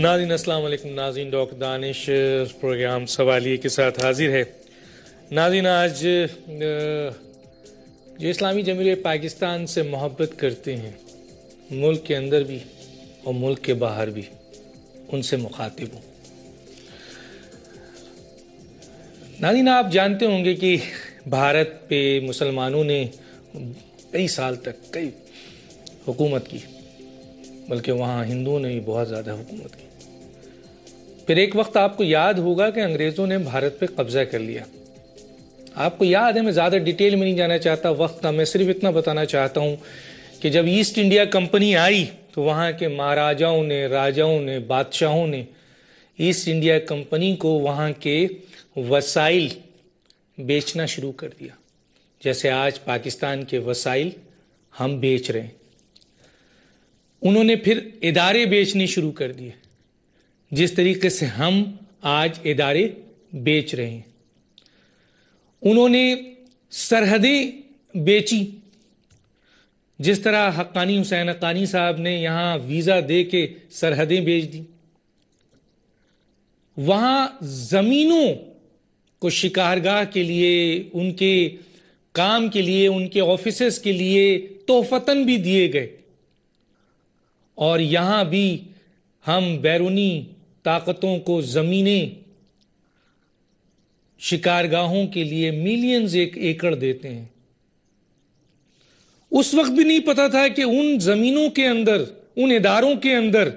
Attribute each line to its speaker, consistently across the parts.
Speaker 1: नाजीन अस्सलाम वालेकुम नाजीन डॉक्टर दानिश प्रोग्राम सवालिए के साथ हाजिर है नाजीन आज जो इस्लामी जमीर पाकिस्तान से मोहब्बत करते हैं मुल्क के अंदर भी और मुल्क के बाहर भी उनसे मुखातिब हूँ नाजीन आप जानते होंगे कि भारत पे मुसलमानों ने कई साल तक कई हुकूमत की बल्कि वहाँ हिंदुओं ने भी बहुत ज़्यादा हुकूमत की फिर एक वक्त आपको याद होगा कि अंग्रेज़ों ने भारत पे कब्ज़ा कर लिया आपको याद है मैं ज़्यादा डिटेल में नहीं जाना चाहता वक्त का मैं सिर्फ इतना बताना चाहता हूं कि जब ईस्ट इंडिया कंपनी आई तो वहां के महाराजाओं ने राजाओं ने बादशाहों ने ईस्ट इंडिया कंपनी को वहां के वसाइल बेचना शुरू कर दिया जैसे आज पाकिस्तान के वसाइल हम बेच रहे हैं उन्होंने फिर इदारे बेचने शुरू कर दिए जिस तरीके से हम आज इदारे बेच रहे हैं उन्होंने सरहदें बेची जिस तरह हक्कानी हुसैन हक्कानी साहब ने यहां वीज़ा दे के सरहदें बेच दी वहां ज़मीनों को शिकारगाह के लिए उनके काम के लिए उनके ऑफिस के लिए तोहफतन भी दिए गए और यहां भी हम बैरूनी ताकतों को ज़मीनें शिकारगाहों के लिए मिलियंस एक एकड़ देते हैं उस वक्त भी नहीं पता था कि उन ज़मीनों के अंदर उन इदारों के अंदर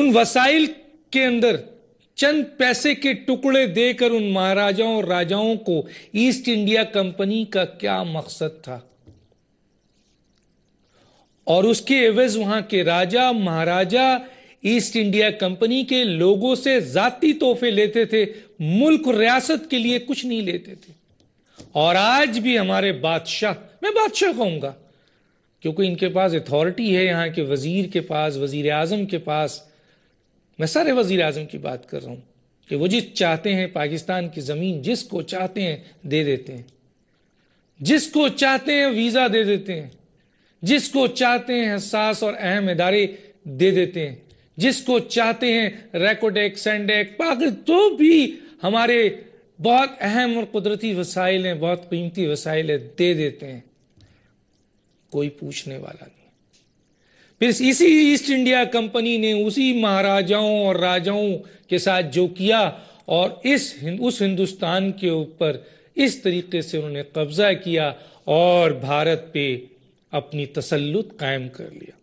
Speaker 1: उन वसाइल के अंदर चंद पैसे के टुकड़े देकर उन महाराजाओं और राजाओं को ईस्ट इंडिया कंपनी का क्या मकसद था और उसके एवज वहां के राजा महाराजा ईस्ट इंडिया कंपनी के लोगों से जाती तोहफे लेते थे मुल्क रियासत के लिए कुछ नहीं लेते थे और आज भी हमारे बादशाह मैं बादशाह कहूंगा क्योंकि इनके पास अथॉरिटी है यहां के वजीर के पास वजीर आजम के पास मैं सारे वजीर आजम की बात कर रहा हूं कि वो जिस चाहते हैं पाकिस्तान की ज़मीन जिसको चाहते हैं दे देते हैं जिसको चाहते हैं वीज़ा दे देते हैं जिसको चाहते हैं हसास और अहम इदारे दे देते हैं जिसको चाहते हैं रेकोडेक सेंडेक बाकी जो तो भी हमारे बहुत अहम और कुदरती वसाइल हैं बहुत कीमती वसाइल हैं दे देते हैं कोई पूछने वाला नहीं फिर इसी ईस्ट इंडिया कंपनी ने उसी महाराजाओं और राजाओं के साथ जो किया और इस उस हिंदुस्तान के ऊपर इस तरीके से उन्होंने कब्जा किया और भारत पे अपनी तसल्लुत कायम कर लिया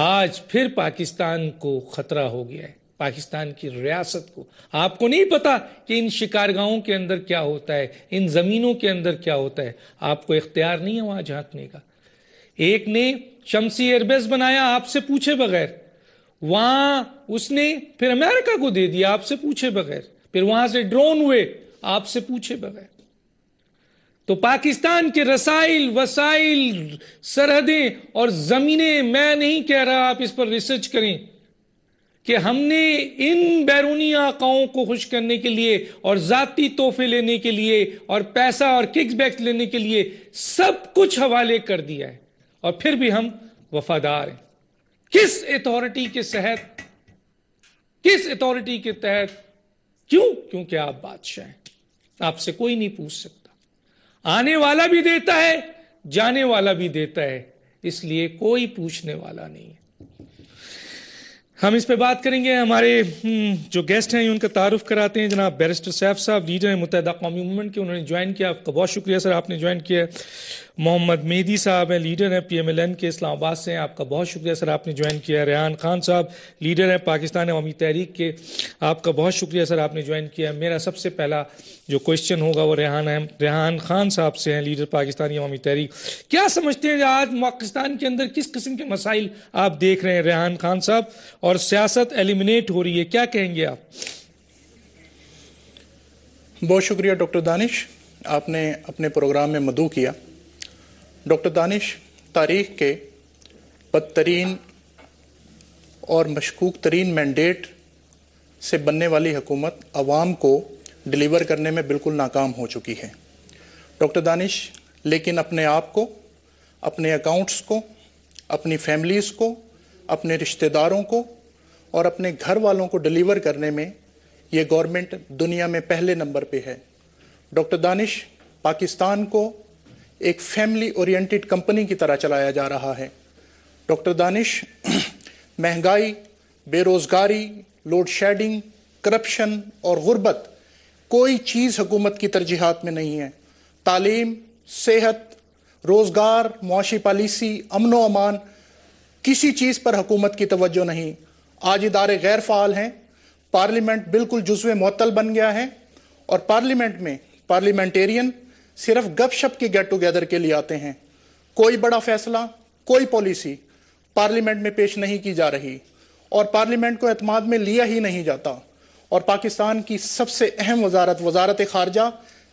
Speaker 1: आज फिर पाकिस्तान को खतरा हो गया है पाकिस्तान की रियासत को आपको नहीं पता कि इन शिकारगाहों के अंदर क्या होता है इन जमीनों के अंदर क्या होता है आपको इख्तियार नहीं है वहां झांकने का एक ने शमसी एयरबेस बनाया आपसे पूछे बगैर वहां उसने फिर अमेरिका को दे दिया आपसे पूछे बगैर फिर वहां से ड्रोन हुए आपसे पूछे बगैर तो पाकिस्तान के रसाइल वसाइल सरहदें और ज़मीनें मैं नहीं कह रहा आप इस पर रिसर्च करें कि हमने इन बैरूनी आकाओं को खुश करने के लिए और ज़ाती तोहफे लेने के लिए और पैसा और किकबैक्स लेने के लिए सब कुछ हवाले कर दिया है और फिर भी हम वफादार हैं किस अथॉरिटी के तहत किस अथॉरिटी के तहत क्यों क्योंकि आप बादशाह हैं आपसे कोई नहीं पूछ सकता आने वाला भी देता है जाने वाला भी देता है इसलिए कोई पूछने वाला नहीं है हम इस पे बात करेंगे हमारे हम्म, जो गेस्ट हैं उनका तारुफ कराते हैं जनाब बैरिस्टर सैफ साहब लीडर हैं मुतहदा कौमी मूवमेंट के उन्होंने ज्वाइन किया आपका बहुत शुक्रिया सर आपने ज्वाइन किया मोहम्मद मेदी साहब हैं लीडर हैं पीएमएलएन के इस्लामाबाद से हैं आपका बहुत शुक्रिया सर आपने ज्वाइन किया रेहान खान साहब लीडर हैं पाकिस्तान अवमी तहरीक के आपका बहुत शुक्रिया सर आपने ज्वाइन किया मेरा सबसे पहला जो क्वेश्चन होगा वो रेहान है रेहान खान साहब से हैं लीडर पाकिस्तानी अवमी तहरीक क्या समझते हैं आज पाकिस्तान के अंदर किस किस्म के मसाइल आप देख रहे हैं रेहान खान साहब और सियासत एलिमिनेट हो रही है क्या कहेंगे आप
Speaker 2: बहुत शुक्रिया डॉक्टर दानिश आपने अपने प्रोग्राम में मदू किया डॉक्टर दानिश तारीख के बदतरीन और मशकूक तरीन मैंडेट से बनने वाली हुकूमत आवाम को डिलीवर करने में बिल्कुल नाकाम हो चुकी है डॉक्टर दानिश लेकिन अपने आप को अपने अकाउंट्स को अपनी फैमिलीज़ को अपने रिश्तेदारों को और अपने घर वालों को डिलीवर करने में ये गवर्नमेंट दुनिया में पहले नंबर पे है डॉक्टर दानिश पाकिस्तान को एक फैमिली ओरिएंटेड कंपनी की तरह चलाया जा रहा है डॉक्टर दानिश महंगाई बेरोज़गारी लोड शेडिंग करप्शन और गुर्बत कोई चीज़ हुकूमत की तरजीहत में नहीं है तालीम सेहत रोज़गार मुआशी पॉलिसी अमन व अमान किसी चीज़ पर हुकूमत की तवज्जो नहीं आज इदारे गैर फाल हैं पार्लियामेंट बिल्कुल जुजव मअतल बन गया है और पार्लियामेंट में पार्लियामेंटेरियन सिर्फ गपशप की गेट टुगेदर के लिए आते हैं कोई बड़ा फैसला कोई पॉलिसी पार्लियामेंट में पेश नहीं की जा रही और पार्लियामेंट को एतमाद में लिया ही नहीं जाता और पाकिस्तान की सबसे अहम वजारत वजारत खारजा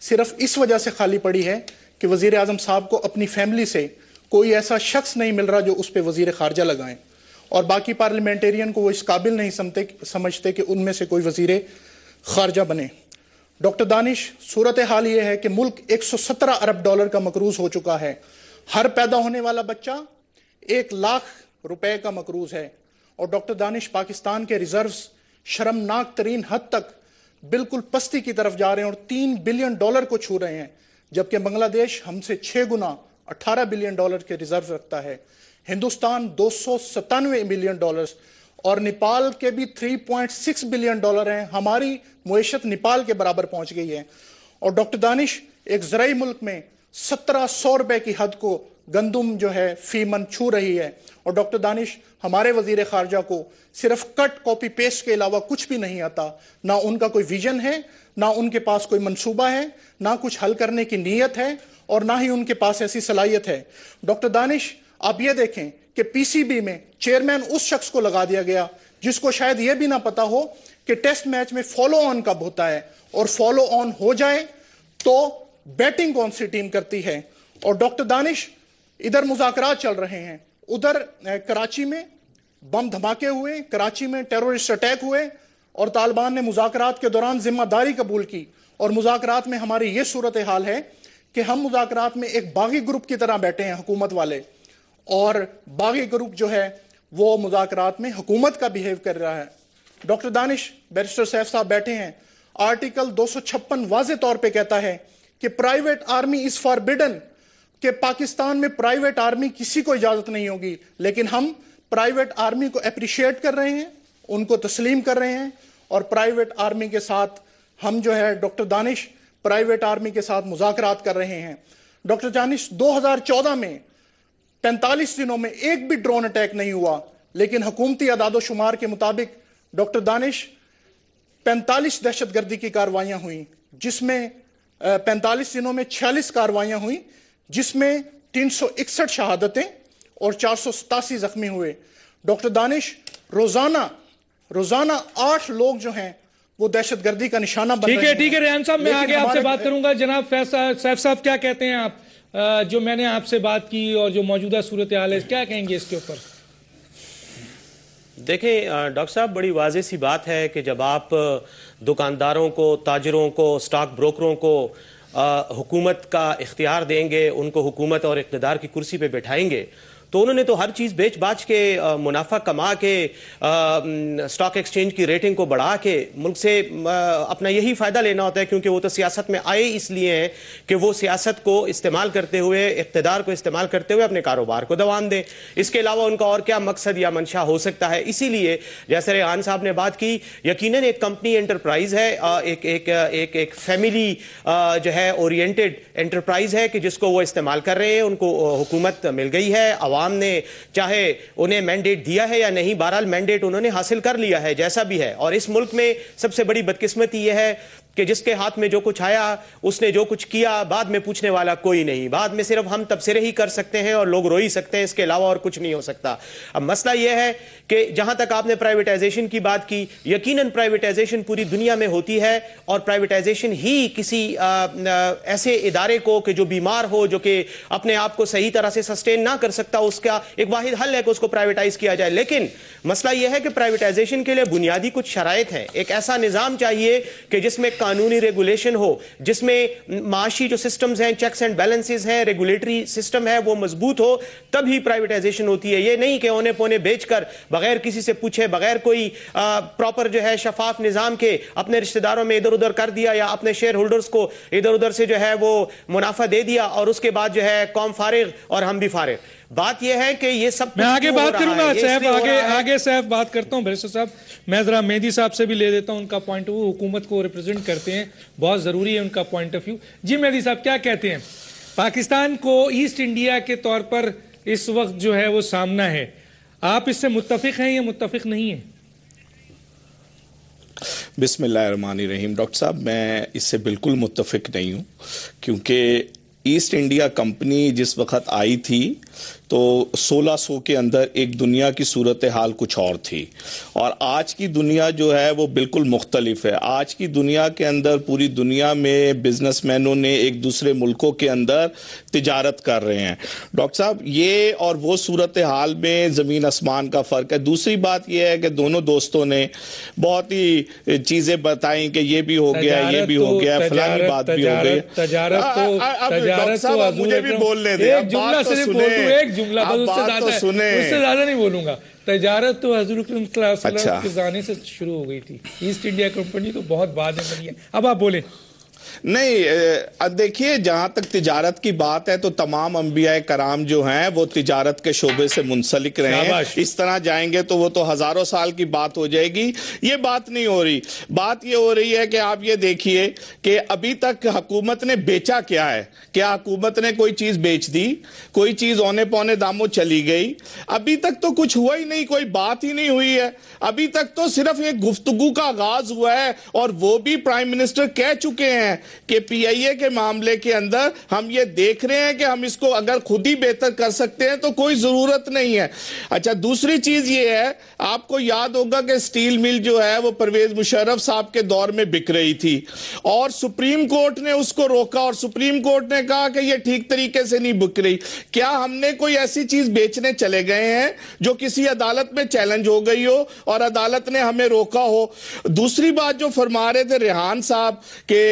Speaker 2: सिर्फ इस वजह से खाली पड़ी है कि वजीर अजम साहब को अपनी फैमिली से कोई ऐसा शख्स नहीं मिल रहा जो उस पर वजीर खारजा लगाएं और बाकी पार्लियामेंटेरियन को वो इस काबिल नहीं समझते समझते कि उनमें से कोई वजीर खारजा बने डॉक्टर दानिश सूरत हाल यह है कि मुल्क 117 अरब डॉलर का मकरूज हो चुका है हर पैदा होने वाला बच्चा एक लाख रुपए का मकरूज है और डॉक्टर दानिश पाकिस्तान के रिजर्व्स शर्मनाक तरीन हद तक बिल्कुल पस्ती की तरफ जा रहे हैं और तीन बिलियन डॉलर को छू रहे हैं जबकि बांग्लादेश हमसे छह गुना अट्ठारह बिलियन डॉलर के रिजर्व रखता है हिंदुस्तान दो सौ सतानवे मिलियन डॉलर्स और नेपाल के भी 3.6 बिलियन डॉलर हैं हमारी मुशत नेपाल के बराबर पहुंच गई है और डॉक्टर दानिश एक जरिए मुल्क में सत्रह सौ रुपए की हद को गंदुम जो है फीमन छू रही है और डॉक्टर दानिश हमारे वजीर खारजा को सिर्फ कट कॉपी पेस्ट के अलावा कुछ भी नहीं आता ना उनका कोई विजन है ना उनके पास कोई मंसूबा है ना कुछ हल करने की नीयत है और ना ही उनके पास ऐसी सलाहियत है डॉक्टर दानिश आप ये देखें कि पीसीबी में चेयरमैन उस शख्स को लगा दिया गया जिसको शायद यह भी ना पता हो कि टेस्ट मैच में फॉलो ऑन कब होता है और फॉलो ऑन हो जाए तो बैटिंग कौन सी टीम करती है और डॉक्टर दानिश इधर मुजाकर चल रहे हैं उधर कराची में बम धमाके हुए कराची में टेररिस्ट अटैक हुए और तालिबान ने मुजाकर के दौरान जिम्मेदारी कबूल की और मुजाकर में हमारी यह सूरत हाल है कि हम मुजाकर में एक बागी ग्रुप की तरह बैठे हैं हुकूमत वाले और बागी ग्रुप जो है वो मुजाकर में हुकूमत का बिहेव कर रहा है डॉक्टर दानिश बैरिस्टर सैफ साहब बैठे हैं आर्टिकल दो सौ छप्पन वाज तौर पर कहता है कि प्राइवेट आर्मी इज फॉरबिडन के पाकिस्तान में प्राइवेट आर्मी किसी को इजाजत नहीं होगी लेकिन हम प्राइवेट आर्मी को अप्रिशिएट कर रहे हैं उनको तस्लीम कर रहे हैं और प्राइवेट आर्मी के साथ हम जो है डॉक्टर दानिश प्राइवेट आर्मी के साथ मुजाकर कर रहे हैं डॉक्टर दानिश चौदह में पैंतालीस दिनों में एक भी ड्रोन अटैक नहीं हुआ लेकिन हुकूमती अदादोशुमार के मुताबिक डॉक्टर दानिश पैंतालीस दहशत गर्दी की कार्रवाइयां हुई जिसमें पैंतालीस दिनों में छियालीस कार्रवाइयां हुई जिसमें तीन सौ इकसठ शहादतें और चार सौ सतासी जख्मी हुए डॉक्टर दानिश रोजाना रोजाना आठ लोग जो हैं वो दहशत गर्दी का निशाना बन ठीक है ठीक है रेहान साहब मैं आगे आपसे बात
Speaker 1: करूंगा जनाब सैफ साहब क्या कहते हैं आप जो मैंने आपसे बात की और जो मौजूदा सूरत हाल है क्या कहेंगे इसके ऊपर
Speaker 3: देखें डॉक्टर साहब बड़ी वाजे सी बात है कि जब आप दुकानदारों को ताजरों को स्टॉक ब्रोकरों को हुकूमत का इख्तियार देंगे उनको हुकूमत और इकतदार की कुर्सी पर बैठाएंगे तो उन्होंने तो हर चीज़ बेच बाच के मुनाफा कमा के स्टॉक एक्सचेंज की रेटिंग को बढ़ा के मुल्क से अपना यही फ़ायदा लेना होता है क्योंकि वो तो सियासत में आए इसलिए हैं कि वो सियासत को इस्तेमाल करते हुए इकतदार को इस्तेमाल करते हुए अपने कारोबार को दवाम दें इसके अलावा उनका और क्या मकसद या मंशा हो सकता है इसीलिए जैसे रेहान साहब ने बात की यकीन एक कंपनी एंटरप्राइज है एक एक एक एक फैमिली जो है ओरिएंटेड एंटरप्राइज है कि जिसको वो इस्तेमाल कर रहे हैं उनको हुकूमत मिल गई है आवाम अवाम ने चाहे उन्हें मैंडेट दिया है या नहीं बहरहाल मैंडेट उन्होंने हासिल कर लिया है जैसा भी है और इस मुल्क में सबसे बड़ी बदकिस्मती यह है कि जिसके हाथ में जो कुछ आया उसने जो कुछ किया बाद में पूछने वाला कोई नहीं बाद में सिर्फ हम तबसरे ही कर सकते हैं और लोग रो ही सकते हैं इसके अलावा और कुछ नहीं हो सकता अब मसला यह है कि जहां तक आपने प्राइवेटाइजेशन की बात की यकीनन प्राइवेटाइजेशन पूरी दुनिया में होती है और प्राइवेटाइजेशन ही किसी आ, आ, ऐसे इदारे को कि जो बीमार हो जो कि अपने आप को सही तरह से सस्टेन ना कर सकता उसका एक वाहिद हल है कि उसको प्राइवेटाइज किया जाए लेकिन मसला यह है कि प्राइवेटाइजेशन के लिए बुनियादी कुछ शराय है एक ऐसा निज़ाम चाहिए कि जिसमें कानूनी रेगुलेशन हो जिसमें माशी जो सिस्टम्स हैं चेक्स एंड बैलेंसेस हैं रेगुलेटरी सिस्टम है वो मजबूत हो तभी प्राइवेटाइजेशन होती है ये नहीं कि ओने पोने बेचकर बगैर किसी से पूछे बगैर कोई प्रॉपर जो है शफाफ निज़ाम के अपने रिश्तेदारों में इधर उधर कर दिया या अपने शेयर होल्डर्स को इधर उधर से जो है वो मुनाफा दे दिया और उसके बाद जो है कौम फारिग और हम भी फारिग बात यह है कि ये सब मैं आगे बात करूंगा सैफ आगे
Speaker 1: आगे सैफ बात करता हूँ बैरिस्टर साहब मैं जरा मेहदी साहब से भी ले देता हूँ उनका पॉइंट वो हुकूमत को रिप्रेजेंट करते हैं बहुत ज़रूरी है उनका पॉइंट ऑफ व्यू जी मेहदी साहब क्या कहते हैं पाकिस्तान को ईस्ट इंडिया के तौर पर इस वक्त जो है वो सामना है आप इससे मुतफिक हैं या मुतफिक नहीं है
Speaker 4: बिसमीम डॉक्टर साहब मैं इससे बिल्कुल मुतफिक नहीं हूँ क्योंकि ईस्ट इंडिया कंपनी जिस वक्त आई थी तो 1600 के अंदर एक दुनिया की सूरत हाल कुछ और थी और आज की दुनिया जो है वो बिल्कुल मुख्तलिफ है आज की दुनिया के अंदर पूरी दुनिया में बिजनेस मैनों ने एक दूसरे मुल्कों के अंदर तजारत कर रहे हैं डॉक्टर साहब ये और वो सूरत हाल में ज़मीन आसमान का फ़र्क है दूसरी बात यह है कि दोनों दोस्तों ने बहुत ही चीज़ें बताई कि ये भी हो गया ये भी हो तो- गया फलानी बात भी हो गई तो- तो मुझे भी बोलने दे
Speaker 1: एक जुमला बस उससे ज्यादा तो उससे ज्यादा नहीं बोलूंगा तजारत तो हजूर अच्छा। के जाने से शुरू हो गई थी ईस्ट इंडिया कंपनी तो बहुत बाद में बनी है अब आप बोले
Speaker 4: नहीं देखिए जहाँ तक तिजारत की बात है तो तमाम अम्बिया कराम जो हैं वो तिजारत के शोबे से मुंसलिक रहे हैं इस तरह जाएंगे तो वो तो हज़ारों साल की बात हो जाएगी ये बात नहीं हो रही बात ये हो रही है कि आप ये देखिए कि अभी तक हुकूमत ने बेचा क्या है क्या हुकूमत ने कोई चीज़ बेच दी कोई चीज़ औने पौने दामों चली गई अभी तक तो कुछ हुआ ही नहीं कोई बात ही नहीं हुई है अभी तक तो सिर्फ एक गुफ्तगु का आगाज हुआ है और वो भी प्राइम मिनिस्टर कह चुके हैं कि पीआईए के मामले के अंदर हम ये देख रहे हैं कि हम इसको अगर खुद ही बेहतर कर सकते हैं तो कोई जरूरत नहीं है अच्छा दूसरी चीज ये है आपको याद होगा कि स्टील मिल जो है वो परवेज मुशर्रफ साहब के दौर में बिक रही थी और सुप्रीम कोर्ट ने उसको रोका और सुप्रीम कोर्ट ने कहा कि यह ठीक तरीके से नहीं बिक रही क्या हमने कोई ऐसी चीज बेचने चले गए हैं जो किसी अदालत में चैलेंज हो गई हो और अदालत ने हमें रोका हो दूसरी बात जो फरमा रहे थे रेहान साहब के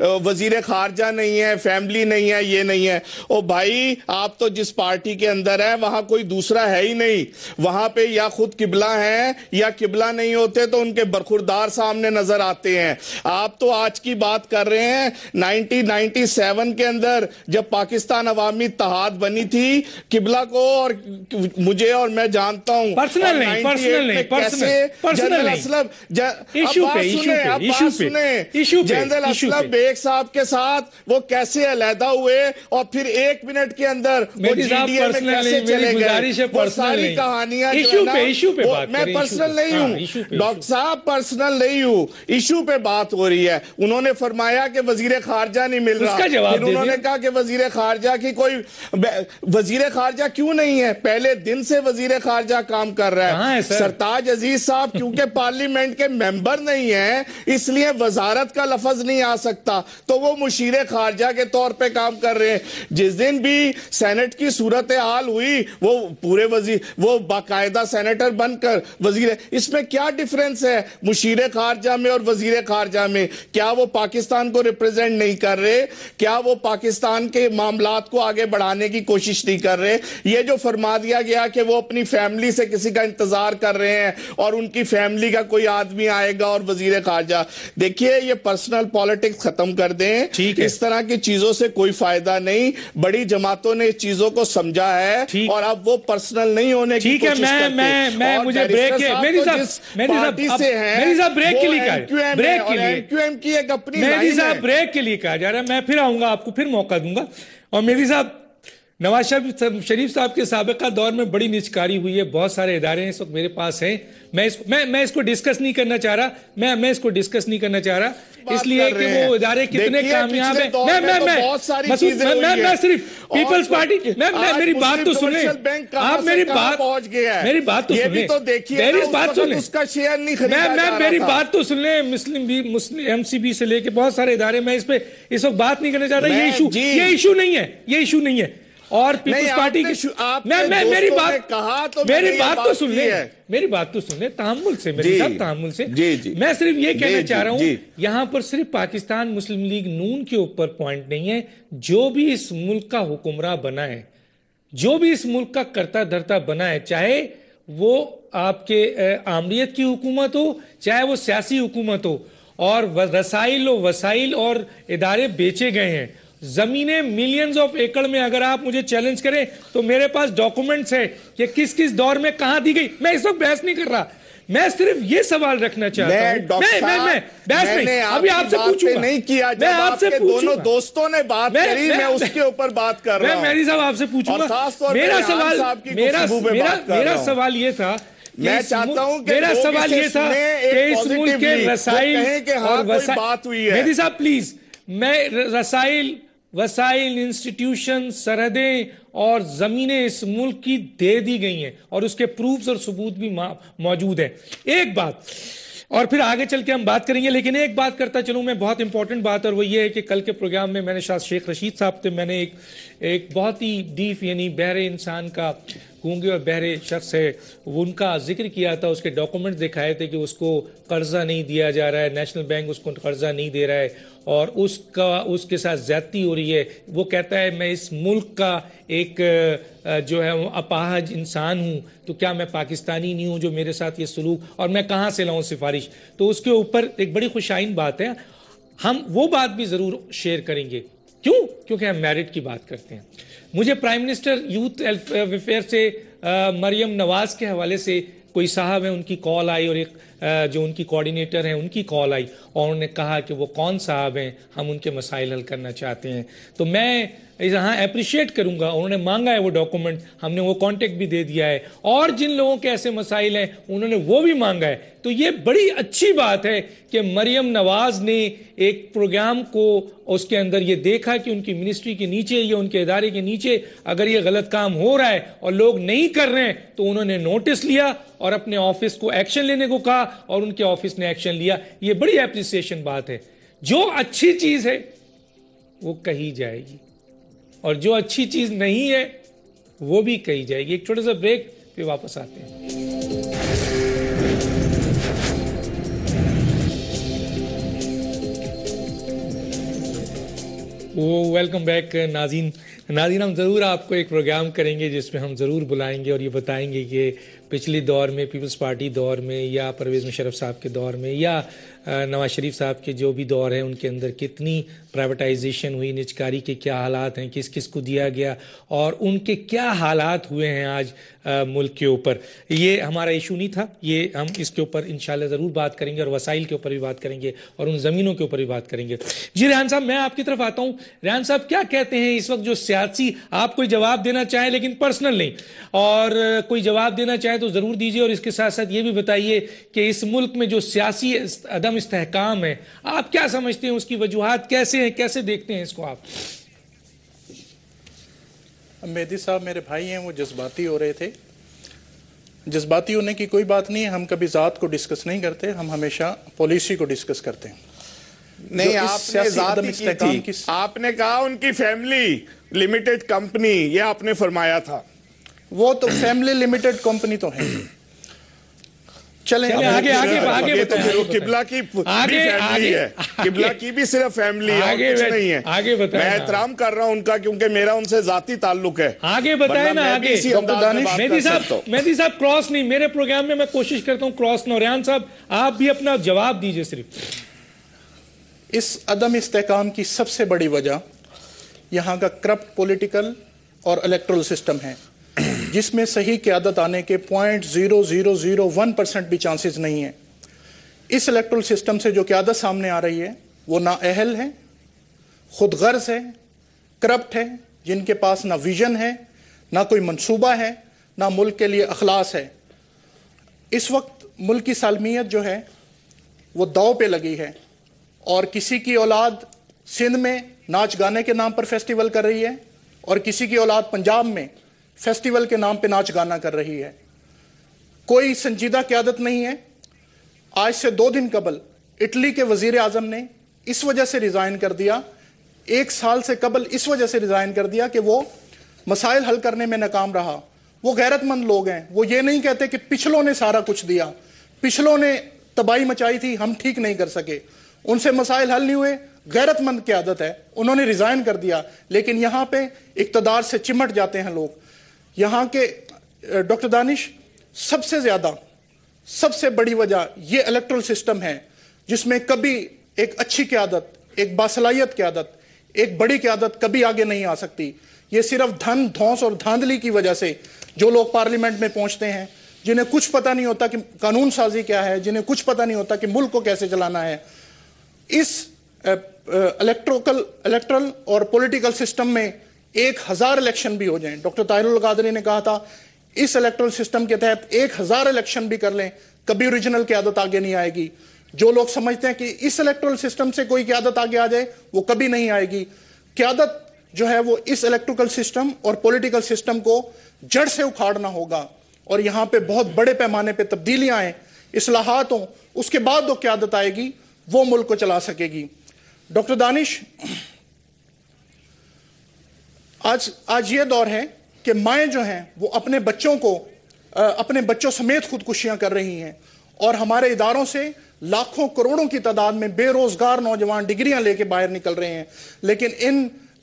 Speaker 4: वजीर खारजा नहीं है फैमिली नहीं है ये नहीं है ओ भाई आप तो जिस पार्टी के अंदर है वहां कोई दूसरा है ही नहीं वहां पे या खुद किबला है या किबला नहीं होते तो उनके बरखुरदार सामने नजर आते हैं आप तो आज की बात कर रहे हैं नाइनटीन के अंदर जब पाकिस्तान अवामी तहाद बनी थी किबला को और मुझे और मैं जानता हूं पर्सनल नहीं पर्सनल नहीं पर्सनल पर्सनल असलम इशू पे इशू पे इशू पे जनरल असलम बेग साहब के साथ वो कैसे अलहदा हुए और फिर एक मिनट के अंदर वो जीडीए में कैसे चले गए सारी कहानियां मैं पर्सनल हाँ, नहीं हूँ डॉक्टर साहब पर्सनल नहीं हूँ इशू पे बात हो रही है उन्होंने फरमाया कि वजीर खारजा नहीं मिल रहा फिर उन्होंने कहा कि वजीर खारजा की कोई वजीर खारजा क्यों नहीं है पहले दिन से वजीर खारजा काम कर रहा है सरताज अजीज साहब क्योंकि पार्लियामेंट के मेंबर नहीं है इसलिए वजारत का लफज नहीं आ सकता सकता तो वो मुशीर खारजा के तौर पर काम कर रहे हैं जिस दिन भी सैनेट की सूरत हाल हुई वो पूरे वजी वो बाकायदा सैनेटर बनकर वजीर इसमें क्या डिफरेंस है मुशीर खारजा में और वजीर खारजा में क्या वो पाकिस्तान को रिप्रेजेंट नहीं कर रहे क्या वो पाकिस्तान के मामला को आगे बढ़ाने की कोशिश नहीं कर रहे ये जो फरमा दिया गया कि वो अपनी फैमिली से किसी का इंतजार कर रहे हैं और उनकी फैमिली का कोई आदमी आएगा और वजीर खारजा देखिए ये पर्सनल पॉलिटिक्स खत्म कर दें ठीक इस तरह की चीजों से कोई फायदा नहीं बड़ी जमातों ने इस चीजों को समझा है और अब वो पर्सनल नहीं होने की ठीक है मैं मैं मैं मुझे ब्रेक तो हैं ब्रेक के लिए ब्रेक के लिए की एक अपनी
Speaker 1: ब्रेक के लिए कहा जा रहा है मैं फिर आऊंगा आपको फिर मौका दूंगा और मेरी साहब नवाज शरीफ साहब के सबका दौर में बड़ी निचकारी हुई है बहुत सारे इदारे इस वक्त मेरे पास हैं मैं इसको मैं मैं इसको डिस्कस नहीं करना चाह रहा मैं मैं इसको डिस्कस नहीं करना चाह रहा इसलिए कि वो इदारे कितने कामयाब है तो मैं मैं मैं मैं मैं सिर्फ पीपल्स पार्टी मैं मैं मेरी बात तो सुने आप मेरी बात पहुंच गया मेरी बात तो सुने तो मेरी बात सुने उसका
Speaker 4: शेयर नहीं मैं मैं मेरी बात
Speaker 1: तो सुन ले मुस्लिम भी मुस्लिम एमसीबी से लेके बहुत सारे इदारे मैं इस पे इस वक्त बात नहीं करना चाह रहा ये इशू ये इशू नहीं है ये इशू नहीं है और पीपल्स पार्टी की मैं मैं मेरी बात
Speaker 4: कहा तो, तो मेरी बात तो सुन ले
Speaker 1: मेरी बात तो सुन ले तामुल से मेरे साथ तामुल से जी, जी, मैं सिर्फ ये कहना चाह रहा हूँ यहाँ पर सिर्फ पाकिस्तान मुस्लिम लीग नून के ऊपर पॉइंट नहीं है जो भी इस मुल्क का हुक्मरान बना है जो भी इस मुल्क का करता धरता बना है चाहे वो आपके आमरीत की हुकूमत हो चाहे वो सियासी हुकूमत हो और रसाइल वसाइल और इदारे बेचे गए हैं जमीनें मिलियंस ऑफ एकड़ में अगर आप मुझे चैलेंज करें तो मेरे पास डॉक्यूमेंट्स है कि किस किस दौर में कहा दी गई मैं इस वक्त बहस नहीं कर रहा मैं सिर्फ ये सवाल रखना चाहता हूँ मैं मैं मैं बहस नहीं अभी आपसे पूछूंगा नहीं किया मैं आपसे दोनों
Speaker 4: दोस्तों ने बात मैं, करी मैं, मैं उसके ऊपर बात कर रहा हूँ मैं साहब आपसे पूछूंगा मेरा सवाल मेरा
Speaker 1: मेरा सवाल ये था मैं चाहता हूं कि मेरा सवाल ये था इस मुल्क के रसायन हाँ, और बात हुई है मेरी साहब प्लीज मैं रसायन वसाइल इंस्टीट्यूशन सरहदें और ज़मीनें इस मुल्क की दे दी गई हैं और उसके प्रूफ्स और सबूत भी मौजूद हैं एक बात और फिर आगे चल के हम बात करेंगे लेकिन एक बात करता चलूं मैं बहुत इंपॉर्टेंट बात और वो ये है कि कल के प्रोग्राम में मैंने शाह शेख रशीद साहब से मैंने एक एक बहुत ही डीप यानी बहरे इंसान का गूंगे और बहरे शख्स है वो उनका जिक्र किया था उसके डॉक्यूमेंट दिखाए थे कि उसको कर्जा नहीं दिया जा रहा है नेशनल बैंक उसको कर्जा नहीं दे रहा है और उसका उसके साथ ज्यादती हो रही है वो कहता है मैं इस मुल्क का एक जो है अपाहज इंसान हूँ तो क्या मैं पाकिस्तानी नहीं हूँ जो मेरे साथ ये सलूक और मैं कहाँ से लाऊँ सिफारिश तो उसके ऊपर एक बड़ी खुशाइन बात है हम वो बात भी ज़रूर शेयर करेंगे क्यों क्योंकि हम मेरिट की बात करते हैं मुझे प्राइम मिनिस्टर यूथ वेलफेयर से मरियम नवाज के हवाले से कोई साहब है उनकी कॉल आई और एक जो उनकी कोऑर्डिनेटर हैं उनकी कॉल आई और उन्होंने कहा कि वो कौन साहब हैं हम उनके मसाइल हल करना चाहते हैं तो मैं यहाँ अप्रिशिएट करूंगा उन्होंने मांगा है वो डॉक्यूमेंट हमने वो कांटेक्ट भी दे दिया है और जिन लोगों के ऐसे मसाइल हैं उन्होंने वो भी मांगा है तो ये बड़ी अच्छी बात है कि मरियम नवाज ने एक प्रोग्राम को उसके अंदर ये देखा कि उनकी मिनिस्ट्री के नीचे या उनके इदारे के नीचे अगर ये गलत काम हो रहा है और लोग नहीं कर रहे हैं तो उन्होंने नोटिस लिया और अपने ऑफिस को एक्शन लेने को कहा और उनके ऑफिस ने एक्शन लिया ये बड़ी एप्रिसिएशन बात है जो अच्छी चीज है वो कही जाएगी और जो अच्छी चीज नहीं है वो भी कही जाएगी एक छोटा सा ब्रेक फिर वापस आते हैं वो वेलकम बैक नाजीन नादिन हम ज़रूर आपको एक प्रोग्राम करेंगे जिसमें हम ज़रूर बुलाएंगे और ये बताएंगे कि पिछले दौर में पीपल्स पार्टी दौर में या परवेज़ मुशरफ साहब के दौर में या नवाज शरीफ साहब के जो भी दौर है उनके अंदर कितनी प्राइवेटाइजेशन हुई निचकारी के क्या हालात हैं किस किस को दिया गया और उनके क्या हालात हुए हैं आज मुल्क के ऊपर ये हमारा इशू नहीं था ये हम इसके ऊपर इन ज़रूर बात करेंगे और वसाइल के ऊपर भी बात करेंगे और उन ज़मीनों के ऊपर भी बात करेंगे जी रेहान साहब मैं आपकी तरफ आता हूँ रेहान साहब क्या कहते हैं इस वक्त जो सियासी आप कोई जवाब देना चाहें लेकिन पर्सनल नहीं और कोई जवाब देना चाहें तो ज़रूर दीजिए और इसके साथ साथ ये भी बताइए कि इस मुल्क में जो सियासी अदम इस्तेकाम है आप क्या समझते हैं उसकी वजूहत कैसे हैं कैसे देखते हैं इसको आप
Speaker 2: मेहदी साहब मेरे भाई हैं वो जज्बाती हो रहे थे जज्बाती होने की कोई बात नहीं है हम कभी ज़ात को डिस्कस नहीं करते हम हमेशा पॉलिसी को डिस्कस करते हैं नहीं आपने ज़ात की थी
Speaker 4: थी। आपने कहा उनकी फैमिली लिमिटेड कंपनी ये आपने फरमाया था वो तो फैमिली लिमिटेड कंपनी तो है
Speaker 2: चले आगे आगे आगे आगे तो फिर किबला की आगे भी फैमिली है किबला
Speaker 4: की भी सिर्फ फैमिली है आगे नहीं है आगे बताए मैं हाँ। एहतराम कर रहा हूँ उनका क्योंकि मेरा उनसे जाति ताल्लुक है आगे बताए ना आगे मेहदी साहब
Speaker 1: मेहदी साहब क्रॉस नहीं मेरे प्रोग्राम में मैं कोशिश करता हूँ क्रॉस नौरियान साहब आप भी अपना जवाब दीजिए सिर्फ इस अदम इस्तेकाम की सबसे
Speaker 2: बड़ी वजह यहाँ का करप्ट पोलिटिकल और इलेक्ट्रल सिस्टम है जिसमें सही क्यादत आने के point zero zero zero one percent भी चांसेस नहीं है इस इलेक्ट्रल सिस्टम से जो क्यादत सामने आ रही है वो ना अहल है खुद गर्ज है करप्ट है जिनके पास ना विजन है ना कोई मंसूबा है ना मुल्क के लिए अखलास है इस वक्त मुल्क की सालमियत जो है वो दाव पे लगी है और किसी की औलाद सिंध में नाच गाने के नाम पर फेस्टिवल कर रही है और किसी की औलाद पंजाब में फेस्टिवल के नाम पे नाच गाना कर रही है कोई संजीदा क्यादत नहीं है आज से दो दिन कबल इटली के वजीर आजम ने इस वजह से रिजाइन कर दिया एक साल से कबल इस वजह से रिजाइन कर दिया कि वो मसाइल हल करने में नाकाम रहा वो गैरतमंद लोग हैं वो ये नहीं कहते कि पिछलों ने सारा कुछ दिया पिछलों ने तबाही मचाई थी हम ठीक नहीं कर सके उनसे मसाइल हल नहीं हुए गैरतमंद की आदत है उन्होंने रिजाइन कर दिया लेकिन यहां पे इकतदार से चिमट जाते हैं लोग यहाँ के डॉक्टर दानिश सबसे ज़्यादा सबसे बड़ी वजह ये इलेक्ट्रल सिस्टम है जिसमें कभी एक अच्छी क्यादत एक बासलाहियत क्यादत एक बड़ी क्यादत कभी आगे नहीं आ सकती ये सिर्फ धन धौस और धांधली की वजह से जो लोग पार्लियामेंट में पहुंचते हैं जिन्हें कुछ पता नहीं होता कि कानून साजी क्या है जिन्हें कुछ पता नहीं होता कि मुल्क को कैसे चलाना है इस इलेक्ट्रोकल इलेक्ट्रल और पॉलिटिकल सिस्टम में एक हजार इलेक्शन भी हो जाएं डॉक्टर ताहिरुल कादरी ने कहा था इस इलेक्ट्रल सिस्टम के तहत एक हजार इलेक्शन भी कर लें कभी ओरिजिनल की आदत आगे नहीं आएगी जो लोग समझते हैं कि इस इलेक्ट्रल सिस्टम से कोई क्यादत आगे आ जाए वो कभी नहीं आएगी क्यादत जो है वो इस इलेक्ट्रिकल सिस्टम और पॉलिटिकल सिस्टम को जड़ से उखाड़ना होगा और यहां पे बहुत बड़े पैमाने पे तब्दीलियां आए इसलाहत हों उसके बाद वो क्यादत आएगी वो मुल्क को चला सकेगी डॉक्टर दानिश आज आज ये दौर है कि माएँ जो हैं वो अपने बच्चों को अपने बच्चों समेत खुदकुशियाँ कर रही हैं और हमारे इदारों से लाखों करोड़ों की तादाद में बेरोजगार नौजवान डिग्रियां लेके बाहर निकल रहे हैं लेकिन इन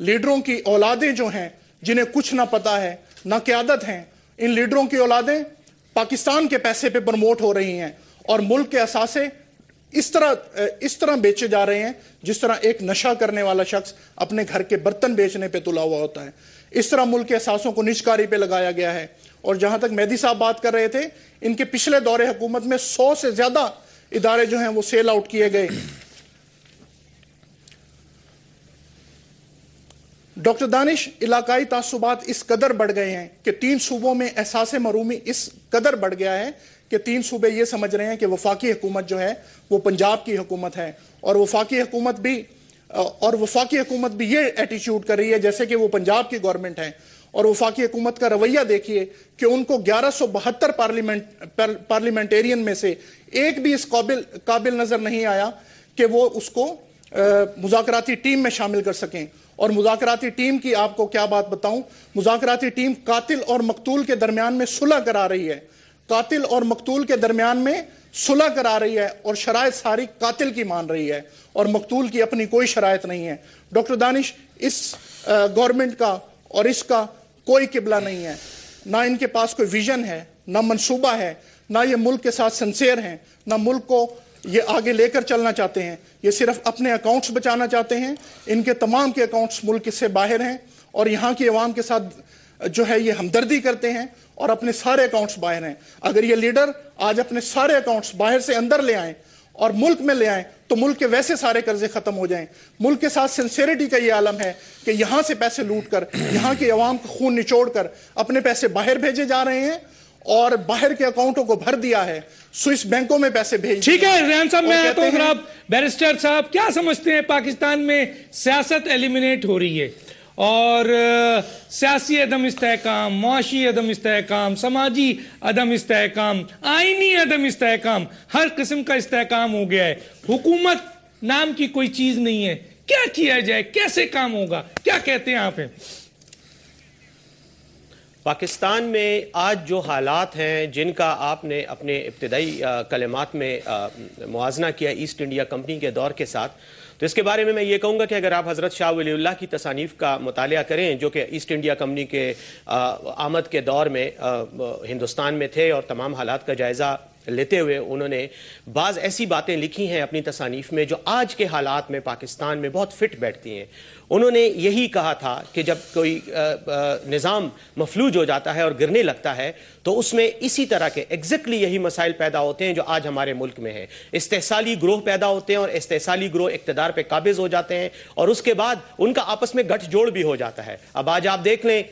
Speaker 2: लीडरों की औलादें जो हैं जिन्हें कुछ ना पता है ना क्यादत हैं इन लीडरों की औलादें पाकिस्तान के पैसे पे प्रमोट हो रही हैं और मुल्क के असासे इस तरह इस तरह बेचे जा रहे हैं जिस तरह एक नशा करने वाला शख्स अपने घर के बर्तन बेचने पे तुला हुआ होता है इस तरह मुल्क के असासों को निजकारी पे लगाया गया है और जहां तक मेदी साहब बात कर रहे थे इनके पिछले दौरे हुकूमत में सौ से ज्यादा इदारे जो हैं वो सेल आउट किए गए डॉक्टर दानिश इलाकाई तासुबात इस कदर बढ़ गए हैं कि तीन सूबों में एहसास मरूमी इस कदर बढ़ गया है कि तीन सूबे ये समझ रहे हैं कि वफाकी हुकूमत जो है वो पंजाब की हुकूमत है और वफाकी हुकूमत भी और वफाकी हुकूमत भी ये एटीट्यूड कर रही है जैसे कि वो पंजाब की गवर्नमेंट है और वफाकी हुकूमत का रवैया देखिए कि उनको ग्यारह पार्लियामेंट पार्लियामेंटेरियन में से एक भी इस काबिल काबिल नज़र नहीं आया कि वो उसको मुजाकराती टीम में शामिल कर सकें और मुजाकराती टीम की आपको क्या बात बताऊं मुजाकराती टीम कातिल और मकतूल के दरमियान में सुलह करा रही है कातिल और मकतूल के दरमियान में सुलह करा रही है और शराय सारी कातिल की मान रही है और मकतूल की अपनी कोई शराय नहीं है डॉक्टर दानिश इस गवर्नमेंट का और इसका कोई किबला नहीं है ना इनके पास कोई विजन है ना मनसूबा है ना ये मुल्क के साथ सिंसेयर हैं ना मुल्क को ये आगे लेकर चलना चाहते हैं ये सिर्फ अपने अकाउंट्स बचाना चाहते हैं इनके तमाम के अकाउंट्स मुल्क से बाहर हैं और यहाँ की आवाम के साथ जो है ये हमदर्दी करते हैं और अपने सारे अकाउंट्स बाहर हैं अगर ये लीडर आज अपने सारे अकाउंट्स बाहर से अंदर ले आए और मुल्क में ले आए तो मुल्क के वैसे सारे कर्जे खत्म हो जाएं मुल्क के साथ सिंसेरिटी का ये आलम है कि यहां से पैसे लूट कर यहां के अवाम का खून निचोड़ कर अपने पैसे बाहर भेजे जा रहे हैं और बाहर के अकाउंटों को भर दिया है स्विस बैंकों में पैसे भेज ठीक
Speaker 1: है रेहान साहब मैं तो बैरिस्टर साहब क्या समझते हैं पाकिस्तान में सियासत एलिमिनेट हो रही है और सियासी अदम इसकाम माशी अदम इसकाम समाजी अदम इसकाम आइनी अदम इसकाम हर किस्म का इसकाम हो गया है हुकूमत नाम की कोई चीज नहीं है क्या किया जाए कैसे काम होगा क्या कहते हैं आप
Speaker 3: पाकिस्तान में आज जो हालात हैं जिनका आपने अपने इब्तदाई कलमात में मुआजना किया ईस्ट इंडिया कंपनी के दौर के साथ तो इसके बारे में मैं ये कहूँगा कि अगर आप हज़रत शाह वलील्ला की तसानीफ का मताल करें जो कि ईस्ट इंडिया कंपनी के आमद के दौर में हिंदुस्तान में थे और तमाम हालात का जायज़ा लेते हुए उन्होंने बाज़ ऐसी बातें लिखी हैं अपनी तसानीफ में जो आज के हालात में पाकिस्तान में बहुत फिट बैठती हैं उन्होंने यही कहा था कि जब कोई निज़ाम मफलूज हो जाता है और गिरने लगता है तो उसमें इसी तरह के एग्जैक्टली यही मसाइल पैदा होते हैं जो आज हमारे मुल्क में है इस्तेसाली ग्रोह पैदा होते हैं और इस्तेसाली ग्रोह इकतदार पर काबिज हो जाते हैं और उसके बाद उनका आपस में गठजोड़ भी हो जाता है अब आज आप देख लें